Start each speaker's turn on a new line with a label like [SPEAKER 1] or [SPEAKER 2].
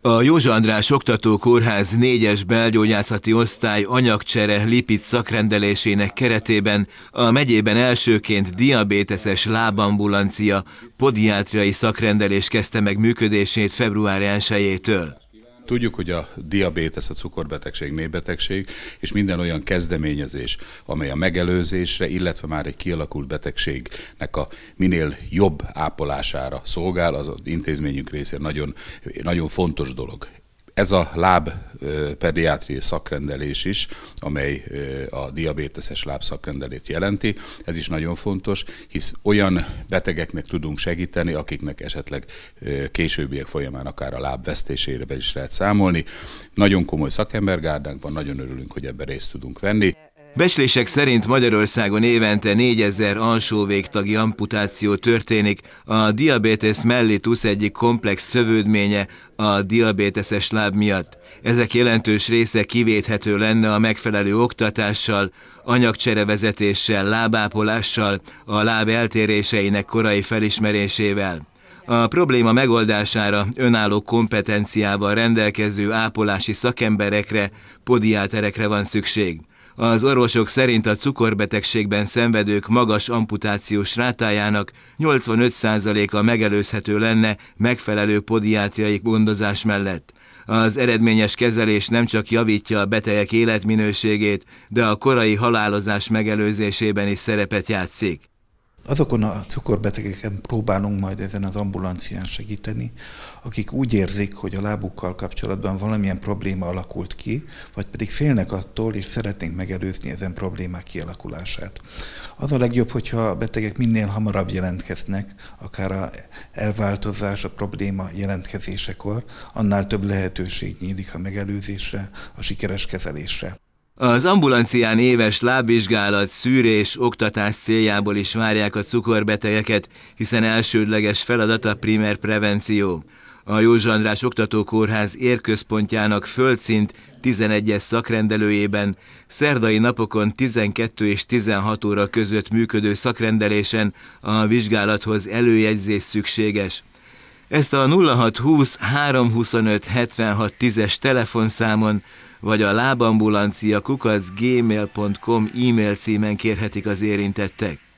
[SPEAKER 1] A József András Oktató Kórház 4-es belgyógyászati osztály anyagcsere lipid szakrendelésének keretében a megyében elsőként diabéteses lábambulancia podiátriai szakrendelés kezdte meg működését február 1-től. Tudjuk, hogy a diabétesz, a
[SPEAKER 2] cukorbetegség,
[SPEAKER 1] mélybetegség,
[SPEAKER 2] és minden olyan kezdeményezés, amely a megelőzésre, illetve már egy kialakult betegségnek a minél jobb ápolására szolgál, az az intézményünk részén nagyon, nagyon fontos dolog. Ez a láb pediátriai szakrendelés is, amely a diabéteses lábszakrendelét jelenti. Ez is nagyon fontos, hisz olyan betegeknek tudunk segíteni, akiknek esetleg későbbiek folyamán akár a láb vesztésére be is lehet számolni. Nagyon komoly szakembergárdánk van, nagyon örülünk, hogy ebben részt tudunk
[SPEAKER 1] venni. Beslések szerint Magyarországon évente 4000 alsóvégtagi amputáció történik, a diabetes mellitus egyik komplex szövődménye a diabéteses láb miatt. Ezek jelentős része kivéthető lenne a megfelelő oktatással, anyagcserevezetéssel, lábápolással, a láb eltéréseinek korai felismerésével. A probléma megoldására önálló kompetenciával rendelkező ápolási szakemberekre, podiáterekre van szükség. Az orvosok szerint a cukorbetegségben szenvedők magas amputációs rátájának 85%-a megelőzhető lenne megfelelő podiátriai gondozás mellett. Az eredményes kezelés nem csak javítja a betegek életminőségét, de a korai halálozás megelőzésében is szerepet játszik.
[SPEAKER 3] Azokon a cukorbetegeken próbálunk majd ezen az ambulancián segíteni, akik úgy érzik, hogy a lábukkal kapcsolatban valamilyen probléma alakult ki, vagy pedig félnek attól, és szeretnénk megelőzni ezen problémák kialakulását. Az a legjobb, hogyha a betegek minél hamarabb jelentkeznek, akár a elváltozás, a probléma jelentkezésekor, annál több lehetőség nyílik a megelőzésre, a sikeres kezelésre.
[SPEAKER 1] Az ambulancián éves lábvizsgálat, szűrés, oktatás céljából is várják a cukorbetegeket, hiszen elsődleges feladata a primer prevenció. A József András Oktatókórház érközpontjának földszint 11-es szakrendelőjében szerdai napokon 12 és 16 óra között működő szakrendelésen a vizsgálathoz előjegyzés szükséges. Ezt a 0620 325 76 10-es telefonszámon vagy a lábambulancia kukac gmail.com e-mail címen kérhetik az érintettek.